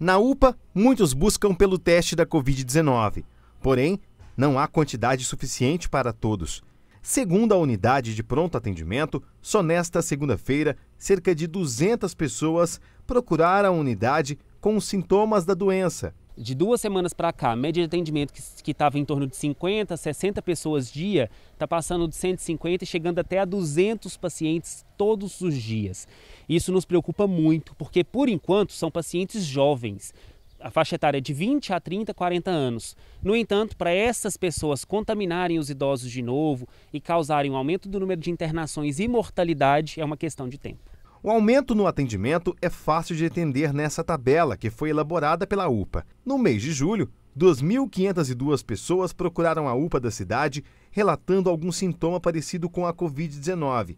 Na UPA, muitos buscam pelo teste da Covid-19, porém, não há quantidade suficiente para todos. Segundo a unidade de pronto atendimento, só nesta segunda-feira, cerca de 200 pessoas procuraram a unidade com os sintomas da doença de duas semanas para cá, a média de atendimento que estava em torno de 50, 60 pessoas dia, está passando de 150 e chegando até a 200 pacientes todos os dias. Isso nos preocupa muito, porque por enquanto são pacientes jovens. A faixa etária é de 20 a 30, 40 anos. No entanto, para essas pessoas contaminarem os idosos de novo e causarem um aumento do número de internações e mortalidade, é uma questão de tempo. O aumento no atendimento é fácil de entender nessa tabela que foi elaborada pela UPA. No mês de julho, 2.502 pessoas procuraram a UPA da cidade relatando algum sintoma parecido com a Covid-19.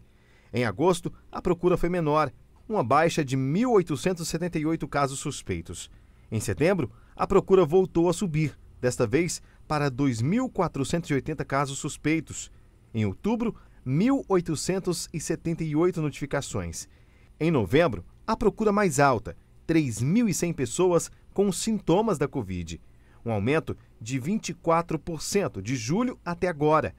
Em agosto, a procura foi menor, uma baixa de 1.878 casos suspeitos. Em setembro, a procura voltou a subir, desta vez para 2.480 casos suspeitos. Em outubro, 1.878 notificações. Em novembro, a procura mais alta, 3.100 pessoas com sintomas da Covid, um aumento de 24% de julho até agora.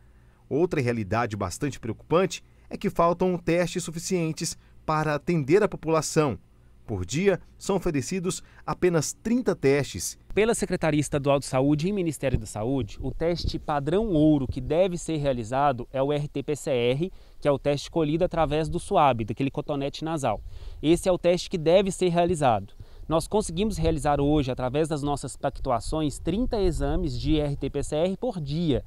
Outra realidade bastante preocupante é que faltam testes suficientes para atender a população. Por dia, são oferecidos apenas 30 testes. Pela Secretaria Estadual de Saúde e Ministério da Saúde, o teste padrão ouro que deve ser realizado é o RT-PCR, que é o teste colhido através do SUAB, daquele cotonete nasal. Esse é o teste que deve ser realizado. Nós conseguimos realizar hoje, através das nossas pactuações, 30 exames de RT-PCR por dia.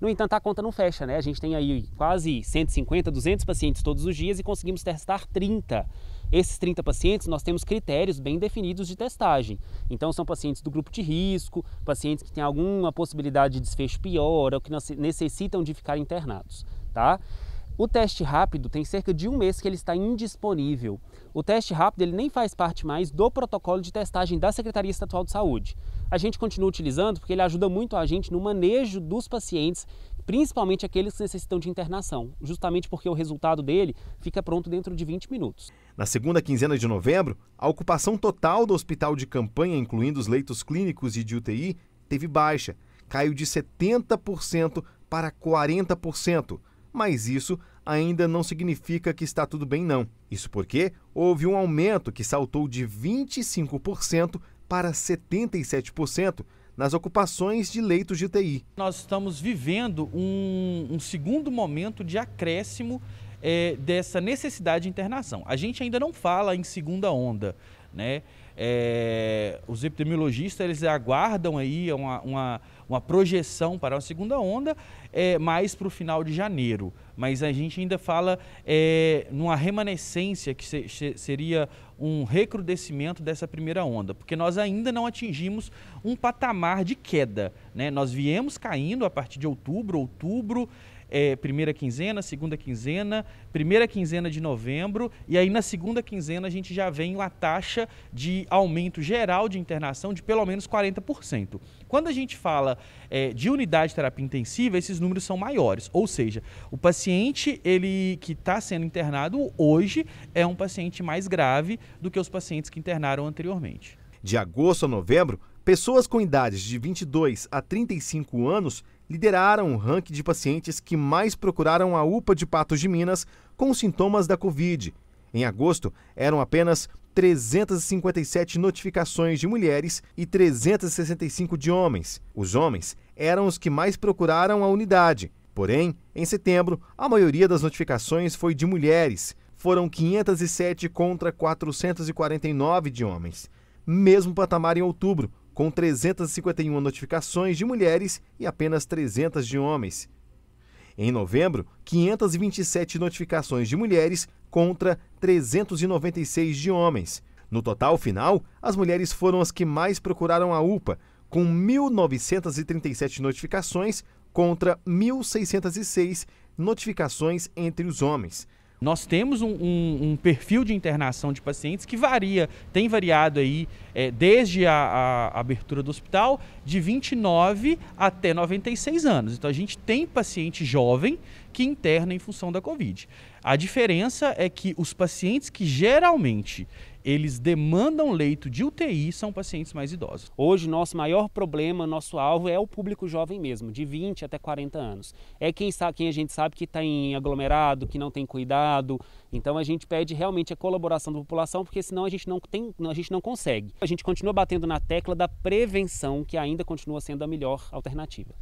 No entanto, a conta não fecha, né? A gente tem aí quase 150, 200 pacientes todos os dias e conseguimos testar 30. Esses 30 pacientes, nós temos critérios bem definidos de testagem. Então, são pacientes do grupo de risco, pacientes que têm alguma possibilidade de desfecho pior ou que necessitam de ficar internados, tá? O teste rápido tem cerca de um mês que ele está indisponível. O teste rápido ele nem faz parte mais do protocolo de testagem da Secretaria Estadual de Saúde. A gente continua utilizando porque ele ajuda muito a gente no manejo dos pacientes, principalmente aqueles que necessitam de internação, justamente porque o resultado dele fica pronto dentro de 20 minutos. Na segunda quinzena de novembro, a ocupação total do hospital de campanha, incluindo os leitos clínicos e de UTI, teve baixa, caiu de 70% para 40%. Mas isso ainda não significa que está tudo bem, não. Isso porque houve um aumento que saltou de 25% para 77% nas ocupações de leitos de UTI. Nós estamos vivendo um, um segundo momento de acréscimo é, dessa necessidade de internação. A gente ainda não fala em segunda onda, né? É, os epidemiologistas eles aguardam aí uma, uma uma projeção para uma segunda onda é, mais para o final de janeiro. Mas a gente ainda fala é, numa remanescência que se, se, seria um recrudescimento dessa primeira onda, porque nós ainda não atingimos um patamar de queda. Né? Nós viemos caindo a partir de outubro, outubro. É, primeira quinzena, segunda quinzena, primeira quinzena de novembro, e aí na segunda quinzena a gente já vem uma taxa de aumento geral de internação de pelo menos 40%. Quando a gente fala é, de unidade de terapia intensiva, esses números são maiores. Ou seja, o paciente ele que está sendo internado hoje é um paciente mais grave do que os pacientes que internaram anteriormente. De agosto a novembro, pessoas com idades de 22 a 35 anos lideraram o ranking de pacientes que mais procuraram a UPA de Patos de Minas com sintomas da Covid. Em agosto, eram apenas 357 notificações de mulheres e 365 de homens. Os homens eram os que mais procuraram a unidade. Porém, em setembro, a maioria das notificações foi de mulheres. Foram 507 contra 449 de homens. Mesmo patamar em outubro, com 351 notificações de mulheres e apenas 300 de homens. Em novembro, 527 notificações de mulheres contra 396 de homens. No total final, as mulheres foram as que mais procuraram a UPA, com 1.937 notificações contra 1.606 notificações entre os homens. Nós temos um, um, um perfil de internação de pacientes que varia, tem variado aí é, desde a, a, a abertura do hospital de 29 até 96 anos. Então a gente tem paciente jovem que interna em função da Covid. A diferença é que os pacientes que geralmente eles demandam leito de UTI são pacientes mais idosos. Hoje, nosso maior problema, nosso alvo é o público jovem mesmo, de 20 até 40 anos. É quem, sabe, quem a gente sabe que está em aglomerado, que não tem cuidado. Então, a gente pede realmente a colaboração da população, porque senão a gente não, tem, a gente não consegue. A gente continua batendo na tecla da prevenção, que ainda continua sendo a melhor alternativa.